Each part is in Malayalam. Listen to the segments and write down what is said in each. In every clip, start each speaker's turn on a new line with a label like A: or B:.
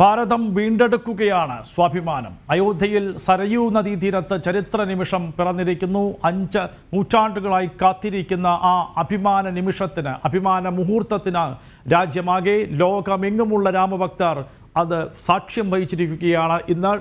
A: ഭാരതം വീണ്ടെടുക്കുകയാണ് സ്വാഭിമാനം അയോധ്യയിൽ സരയൂ നദീ തീരത്ത് ചരിത്ര നിമിഷം പിറന്നിരിക്കുന്നു അഞ്ച് നൂറ്റാണ്ടുകളായി കാത്തിരിക്കുന്ന ആ അഭിമാന നിമിഷത്തിന് അഭിമാന മുഹൂർത്തത്തിന് രാജ്യമാകെ ലോകമെങ്ങുമുള്ള രാമഭക്തർ അത് സാക്ഷ്യം വഹിച്ചിരിക്കുകയാണ് ഇന്ന്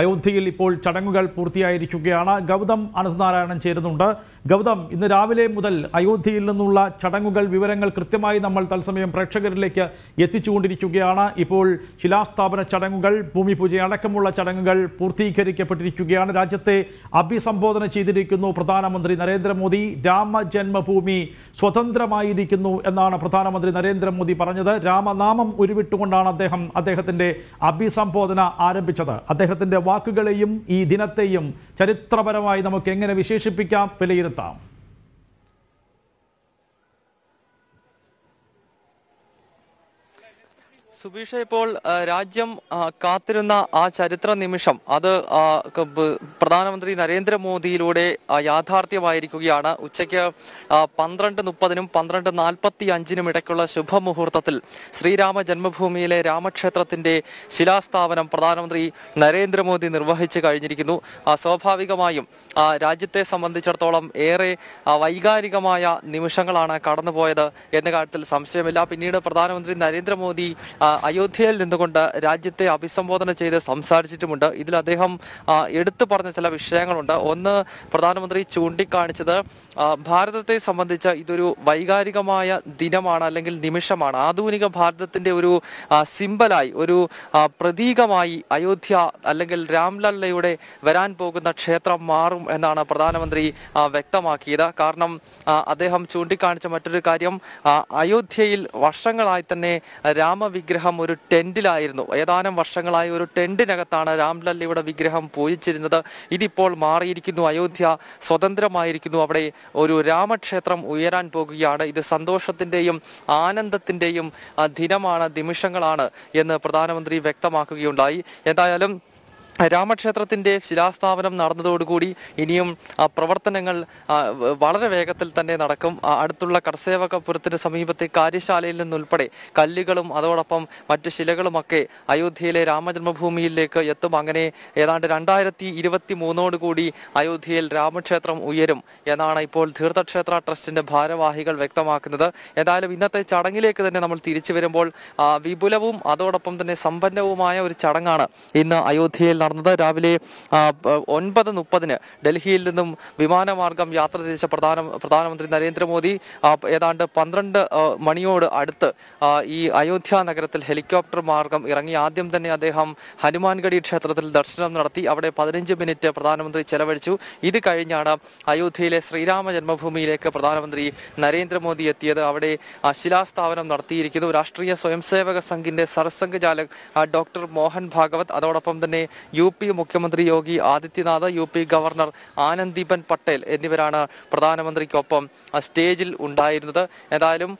A: അയോധ്യയിൽ ഇപ്പോൾ ചടങ്ങുകൾ പൂർത്തിയായിരിക്കുകയാണ് ഗൗതം അനന്തനാരായണൻ ചേരുന്നുണ്ട് ഗൗതം ഇന്ന് രാവിലെ മുതൽ അയോധ്യയിൽ നിന്നുള്ള ചടങ്ങുകൾ വിവരങ്ങൾ കൃത്യമായി നമ്മൾ തത്സമയം പ്രേക്ഷകരിലേക്ക് എത്തിച്ചുകൊണ്ടിരിക്കുകയാണ് ഇപ്പോൾ ശിലാസ്ഥാപന ചടങ്ങുകൾ ഭൂമിപൂജ അടക്കമുള്ള ചടങ്ങുകൾ പൂർത്തീകരിക്കപ്പെട്ടിരിക്കുകയാണ് രാജ്യത്തെ അഭിസംബോധന ചെയ്തിരിക്കുന്നു പ്രധാനമന്ത്രി നരേന്ദ്രമോദി രാമജന്മഭൂമി സ്വതന്ത്രമായിരിക്കുന്നു എന്നാണ് പ്രധാനമന്ത്രി നരേന്ദ്രമോദി പറഞ്ഞത് രാമനാമം ഉരുവിട്ടുകൊണ്ടാണ് അദ്ദേഹം അദ്ദേഹത്തിൻ്റെ അഭിസംബോധന ആരംഭിച്ചത് അദ്ദേഹത്തിൻ്റെ വാക്കുകളെയും ഈ ദിനത്തെയും ചരിത്രപരമായി നമുക്ക് എങ്ങനെ വിശേഷിപ്പിക്കാം വിലയിരുത്താം
B: സുബീഷ ഇപ്പോൾ രാജ്യം കാത്തിരുന്ന ആ ചരിത്ര നിമിഷം അത് പ്രധാനമന്ത്രി നരേന്ദ്രമോദിയിലൂടെ യാഥാർത്ഥ്യമായിരിക്കുകയാണ് ഉച്ചയ്ക്ക് പന്ത്രണ്ട് മുപ്പതിനും പന്ത്രണ്ട് നാൽപ്പത്തി അഞ്ചിനും ഇടയ്ക്കുള്ള ശുഭമുഹൂർത്തത്തിൽ ശ്രീരാമ ജന്മഭൂമിയിലെ രാമക്ഷേത്രത്തിന്റെ ശിലാസ്ഥാപനം പ്രധാനമന്ത്രി നരേന്ദ്രമോദി നിർവഹിച്ചു കഴിഞ്ഞിരിക്കുന്നു സ്വാഭാവികമായും രാജ്യത്തെ സംബന്ധിച്ചിടത്തോളം ഏറെ വൈകാരികമായ നിമിഷങ്ങളാണ് കടന്നുപോയത് എന്ന കാര്യത്തിൽ സംശയമില്ല പിന്നീട് പ്രധാനമന്ത്രി നരേന്ദ്രമോദി അയോധ്യയിൽ നിന്നുകൊണ്ട് രാജ്യത്തെ അഭിസംബോധന ചെയ്ത് സംസാരിച്ചിട്ടുമുണ്ട് ഇതിൽ അദ്ദേഹം എടുത്തു പറഞ്ഞ ചില വിഷയങ്ങളുണ്ട് ഒന്ന് പ്രധാനമന്ത്രി ചൂണ്ടിക്കാണിച്ചത് ഭാരതത്തെ സംബന്ധിച്ച് ഇതൊരു വൈകാരികമായ ദിനമാണ് അല്ലെങ്കിൽ നിമിഷമാണ് ആധുനിക ഭാരതത്തിൻ്റെ ഒരു സിമ്പലായി ഒരു പ്രതീകമായി അയോധ്യ അല്ലെങ്കിൽ രാംലല്ലയുടെ വരാൻ പോകുന്ന ക്ഷേത്രം മാറും എന്നാണ് പ്രധാനമന്ത്രി വ്യക്തമാക്കിയത് കാരണം അദ്ദേഹം ചൂണ്ടിക്കാണിച്ച മറ്റൊരു കാര്യം അയോധ്യയിൽ വർഷങ്ങളായി തന്നെ രാമവിഗ്രഹം വിഗ്രഹം ഒരു ടെന്റിലായിരുന്നു ഏതാനും വർഷങ്ങളായി ഒരു ടെന്റിനകത്താണ് രാംലല്ലയുടെ വിഗ്രഹം പൂജിച്ചിരുന്നത് ഇതിപ്പോൾ മാറിയിരിക്കുന്നു അയോധ്യ സ്വതന്ത്രമായിരിക്കുന്നു അവിടെ ഒരു രാമക്ഷേത്രം ഉയരാൻ പോകുകയാണ് ഇത് സന്തോഷത്തിൻ്റെയും ആനന്ദത്തിൻ്റെയും ദിനമാണ് നിമിഷങ്ങളാണ് എന്ന് പ്രധാനമന്ത്രി വ്യക്തമാക്കുകയുണ്ടായി എന്തായാലും രാമക്ഷേത്രത്തിൻ്റെ ശിലാസ്ഥാപനം നടന്നതോടുകൂടി ഇനിയും പ്രവർത്തനങ്ങൾ വളരെ വേഗത്തിൽ തന്നെ നടക്കും അടുത്തുള്ള കർസേവകപുരത്തിന് സമീപത്തെ കാര്യശാലയിൽ നിന്നുൾപ്പെടെ കല്ലുകളും അതോടൊപ്പം മറ്റ് ശിലകളുമൊക്കെ അയോധ്യയിലെ രാമജന്മഭൂമിയിലേക്ക് എത്തും അങ്ങനെ ഏതാണ്ട് രണ്ടായിരത്തി ഇരുപത്തി മൂന്നോടുകൂടി അയോധ്യയിൽ രാമക്ഷേത്രം ഉയരും എന്നാണ് ഇപ്പോൾ തീർത്ഥക്ഷേത്ര ട്രസ്റ്റിൻ്റെ ഭാരവാഹികൾ വ്യക്തമാക്കുന്നത് ഏതായാലും ഇന്നത്തെ ചടങ്ങിലേക്ക് തന്നെ നമ്മൾ തിരിച്ചു വരുമ്പോൾ വിപുലവും അതോടൊപ്പം തന്നെ സമ്പന്നവുമായ ഒരു ചടങ്ങാണ് ഇന്ന് അയോധ്യയിൽ നടന്നത് രാവിലെ ഒൻപത് മുപ്പതിന് ഡൽഹിയിൽ നിന്നും വിമാനമാർഗം യാത്ര തിരിച്ച പ്രധാന പ്രധാനമന്ത്രി നരേന്ദ്രമോദി ഏതാണ്ട് പന്ത്രണ്ട് മണിയോട് അടുത്ത് ഈ അയോധ്യ നഗരത്തിൽ ഹെലികോപ്റ്റർ മാർഗം ഇറങ്ങി ആദ്യം തന്നെ അദ്ദേഹം ഹനുമാൻഗഡി ക്ഷേത്രത്തിൽ ദർശനം നടത്തി അവിടെ പതിനഞ്ച് മിനിറ്റ് പ്രധാനമന്ത്രി ചെലവഴിച്ചു ഇത് കഴിഞ്ഞാണ് അയോധ്യയിലെ ശ്രീരാമ ജന്മഭൂമിയിലേക്ക് പ്രധാനമന്ത്രി നരേന്ദ്രമോദി എത്തിയത് അവിടെ ശിലാസ്ഥാപനം നടത്തിയിരിക്കുന്നു രാഷ്ട്രീയ സ്വയംസേവക സംഘിന്റെ സർസംഘചാലക് ഡോക്ടർ മോഹൻ ഭാഗവത് അതോടൊപ്പം തന്നെ യു പി മുഖ്യമന്ത്രി Yogi Adityanath U P governor Anandiben Patel എന്നിവരാണ് പ്രധാനമന്ത്രിക്കൊപ്പം സ്റ്റേജിൽ ഉണ്ടായിരുന്നത് ഏതായാലും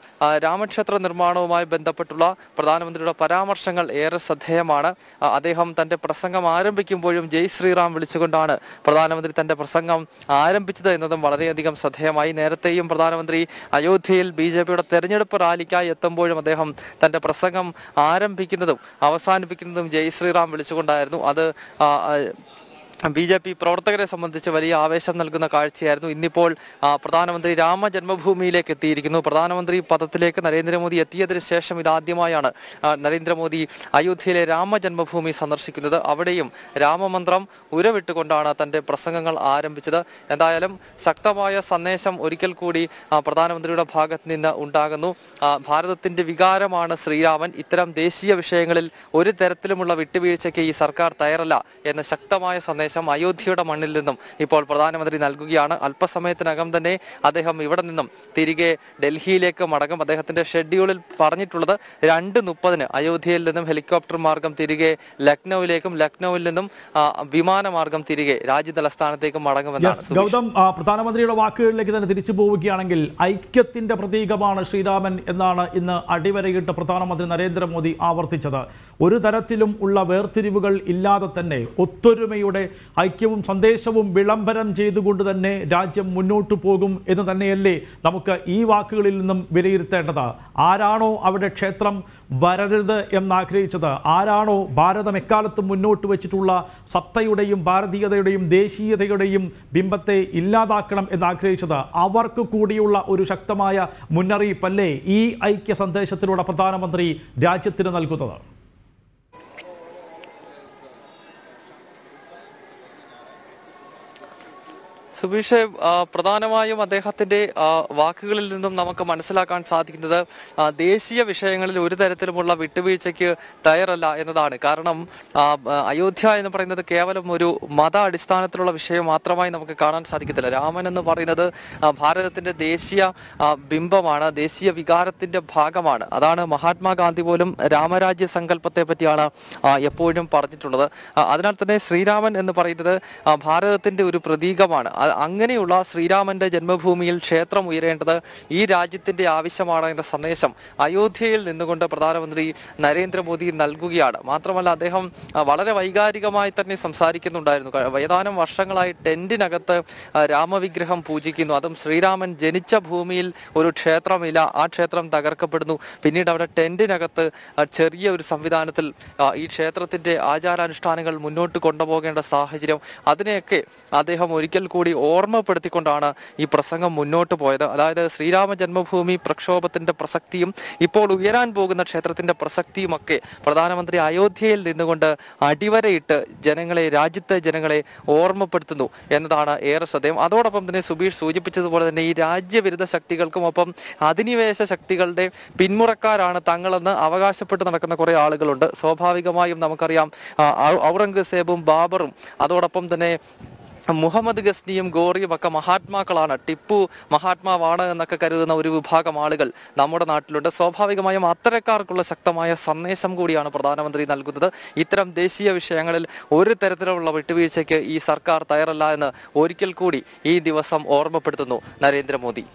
B: രാമക്ഷേത്ര നിർമ്മാണവുമായി ബന്ധപ്പെട്ടുള്ള പ്രധാനമന്ത്രിയുടെ പരാമർശങ്ങൾ ഏറെ ശ്രദ്ധേയമാണ് അദ്ദേഹം തന്റെ പ്രസംഗം ആരംഭിക്കുമ്പോഴും ജയ് ശ്രീറാം വിളിച്ചുകൊണ്ടാണ് പ്രധാനമന്ത്രി തന്റെ പ്രസംഗം ആരംഭിച്ചത് എന്നതും വളരെയധികം ശ്രദ്ധേയമായി നേരത്തെയും പ്രധാനമന്ത്രി അയോധ്യയിൽ ബി ജെ പിയുടെ തെരഞ്ഞെടുപ്പ് റാലിക്കായി എത്തുമ്പോഴും അദ്ദേഹം തന്റെ പ്രസംഗം ആരംഭിക്കുന്നതും അവസാനിപ്പിക്കുന്നതും ജയ് ശ്രീറാം വിളിച്ചുകൊണ്ടായിരുന്നു അത് uh, uh B J P പ്രവർത്തകരെ സംബന്ധിച്ച് വലിയ ആവേശം നൽകുന്ന കാഴ്ചയായിരുന്നു ഇന്നിപ്പോൾ പ്രധാനമന്ത്രി രാമജന്മഭൂമിയിലേക്ക് എത്തിയിരിക്കുന്നു പ്രധാനമന്ത്രി പദത്തിലേക്ക് നരേന്ദ്രമോദി എത്തിയതിനു ശേഷം ഇതാദ്യമായാണ് നരേന്ദ്രമോദി അയോധ്യയിലെ രാമജന്മഭൂമി സന്ദർശിക്കുന്നത് അവിടെയും രാമമന്ത്രം ഉരവിട്ടുകൊണ്ടാണ് തൻ്റെ പ്രസംഗങ്ങൾ ആരംഭിച്ചത് എന്തായാലും ശക്തമായ സന്ദേശം ഒരിക്കൽ കൂടി പ്രധാനമന്ത്രിയുടെ ഭാഗത്ത് നിന്ന് ഉണ്ടാകുന്നു ഭാരതത്തിൻ്റെ വികാരമാണ് ശ്രീരാമൻ ഇത്തരം ദേശീയ വിഷയങ്ങളിൽ ഒരു തരത്തിലുമുള്ള വിട്ടുവീഴ്ചയ്ക്ക് ഈ സർക്കാർ തയ്യാറല്ല എന്ന ശക്തമായ സന്ദേശം സന്ദേശം അയോധ്യയുടെ മണ്ണിൽ നിന്നും ഇപ്പോൾ പ്രധാനമന്ത്രി നൽകുകയാണ് അല്പസമയത്തിനകം തന്നെ അദ്ദേഹം ഇവിടെ നിന്നും തിരികെ ഡൽഹിയിലേക്ക് മടങ്ങും അദ്ദേഹത്തിന്റെ ഷെഡ്യൂളിൽ പറഞ്ഞിട്ടുള്ളത് രണ്ട് മുപ്പതിന് അയോധ്യയിൽ നിന്നും ഹെലികോപ്റ്റർ മാർഗം തിരികെ ലക്നൌവിലേക്കും ലക്നൌവിൽ നിന്നും വിമാനമാർഗം തിരികെ രാജ്യതലസ്ഥാനത്തേക്കും മടങ്ങുമെന്നാണ് ഗൗതം
A: പ്രധാനമന്ത്രിയുടെ വാക്കുകളിലേക്ക് തന്നെ തിരിച്ചു പോവുകയാണെങ്കിൽ ഐക്യത്തിന്റെ പ്രതീകമാണ് ശ്രീരാമൻ എന്നാണ് ഇന്ന് അടിവരയിട്ട് പ്രധാനമന്ത്രി നരേന്ദ്രമോദി ആവർത്തിച്ചത് ഒരു തരത്തിലും ഉള്ള വേർതിരിവുകൾ ഇല്ലാതെ തന്നെ ഒത്തൊരുമയുടെ ഐക്യവും സന്ദേശവും വിളംബരം ചെയ്തുകൊണ്ട് തന്നെ രാജ്യം മുന്നോട്ടു പോകും എന്ന് തന്നെയല്ലേ നമുക്ക് ഈ വാക്കുകളിൽ നിന്നും വിലയിരുത്തേണ്ടത് ആരാണോ അവിടെ ക്ഷേത്രം വരരുത് എന്നാഗ്രഹിച്ചത് ആരാണോ ഭാരതം എക്കാലത്തും മുന്നോട്ട് വെച്ചിട്ടുള്ള സത്തയുടെയും ഭാരതീയതയുടെയും ദേശീയതയുടെയും ബിംബത്തെ ഇല്ലാതാക്കണം എന്നാഗ്രഹിച്ചത് അവർക്ക് കൂടിയുള്ള ഒരു ശക്തമായ മുന്നറിയിപ്പല്ലേ ഈ ഐക്യ സന്ദേശത്തിലൂടെ പ്രധാനമന്ത്രി രാജ്യത്തിന് നൽകുന്നത്
B: സുബീഷ് പ്രധാനമായും അദ്ദേഹത്തിന്റെ വാക്കുകളിൽ നിന്നും നമുക്ക് മനസ്സിലാക്കാൻ സാധിക്കുന്നത് ദേശീയ വിഷയങ്ങളിൽ ഒരു തരത്തിലുമുള്ള വിട്ടുവീഴ്ചയ്ക്ക് തയ്യാറല്ല എന്നതാണ് കാരണം അയോധ്യ എന്ന് പറയുന്നത് കേവലം ഒരു മത അടിസ്ഥാനത്തിലുള്ള വിഷയം മാത്രമായി നമുക്ക് കാണാൻ സാധിക്കത്തില്ല രാമൻ എന്ന് പറയുന്നത് ഭാരതത്തിന്റെ ദേശീയ ബിംബമാണ് ദേശീയ വികാരത്തിന്റെ ഭാഗമാണ് അതാണ് മഹാത്മാഗാന്ധി പോലും രാമരാജ്യ സങ്കല്പത്തെ പറ്റിയാണ് എപ്പോഴും പറഞ്ഞിട്ടുള്ളത് അതിനാൽ തന്നെ ശ്രീരാമൻ എന്ന് പറയുന്നത് ഭാരതത്തിന്റെ ഒരു പ്രതീകമാണ് അങ്ങനെയുള്ള ശ്രീരാമന്റെ ജന്മഭൂമിയിൽ ക്ഷേത്രം ഉയരേണ്ടത് ഈ രാജ്യത്തിന്റെ ആവശ്യമാണ് എന്ന സന്ദേശം അയോധ്യയിൽ നിന്നുകൊണ്ട് പ്രധാനമന്ത്രി നരേന്ദ്രമോദി നൽകുകയാണ് മാത്രമല്ല അദ്ദേഹം വളരെ വൈകാരികമായി തന്നെ സംസാരിക്കുന്നുണ്ടായിരുന്നു ഏതാനും വർഷങ്ങളായി ടെന്റിനകത്ത് രാമവിഗ്രഹം പൂജിക്കുന്നു അതും ശ്രീരാമൻ ജനിച്ച ഭൂമിയിൽ ഒരു ക്ഷേത്രമില്ല ആ ക്ഷേത്രം തകർക്കപ്പെടുന്നു പിന്നീട് അവിടെ ടെന്റിനകത്ത് ചെറിയ ഒരു സംവിധാനത്തിൽ ഈ ക്ഷേത്രത്തിന്റെ ആചാരാനുഷ്ഠാനങ്ങൾ മുന്നോട്ട് കൊണ്ടുപോകേണ്ട സാഹചര്യം അതിനെയൊക്കെ അദ്ദേഹം ഒരിക്കൽ കൂടി ഓർമ്മപ്പെടുത്തിക്കൊണ്ടാണ് ഈ പ്രസംഗം മുന്നോട്ട് പോയത് അതായത് ശ്രീരാമ ജന്മഭൂമി പ്രക്ഷോഭത്തിന്റെ പ്രസക്തിയും ഇപ്പോൾ ഉയരാൻ പോകുന്ന ക്ഷേത്രത്തിന്റെ പ്രസക്തിയുമൊക്കെ പ്രധാനമന്ത്രി അയോധ്യയിൽ നിന്നുകൊണ്ട് അടിവരയിട്ട് ജനങ്ങളെ രാജ്യത്തെ ജനങ്ങളെ ഓർമ്മപ്പെടുത്തുന്നു എന്നതാണ് ഏറെ ശ്രദ്ധേയം അതോടൊപ്പം തന്നെ സുബീഷ് സൂചിപ്പിച്ചതുപോലെ തന്നെ ഈ രാജ്യവിരുദ്ധ ശക്തികൾക്കും ഒപ്പം അധിനിവേശ ശക്തികളുടെ പിന്മുറക്കാരാണ് തങ്ങളെന്ന് അവകാശപ്പെട്ട് നടക്കുന്ന കുറേ ആളുകളുണ്ട് സ്വാഭാവികമായും നമുക്കറിയാം ഔറംഗസേബും ബാബറും അതോടൊപ്പം തന്നെ മുഹമ്മദ് ഗസ്നിയും ഗോറിയും ഒക്കെ മഹാത്മാക്കളാണ് ടിപ്പു മഹാത്മാവാണ് എന്നൊക്കെ കരുതുന്ന ഒരു വിഭാഗം ആളുകൾ നമ്മുടെ നാട്ടിലുണ്ട് സ്വാഭാവികമായും അത്തരക്കാർക്കുള്ള ശക്തമായ സന്ദേശം കൂടിയാണ് പ്രധാനമന്ത്രി നൽകുന്നത് ഇത്തരം ദേശീയ വിഷയങ്ങളിൽ ഒരു തരത്തിലുള്ള വിട്ടുവീഴ്ചയ്ക്ക് ഈ സർക്കാർ തയ്യാറല്ല എന്ന് ഒരിക്കൽ കൂടി ഈ ദിവസം ഓർമ്മപ്പെടുത്തുന്നു നരേന്ദ്രമോദി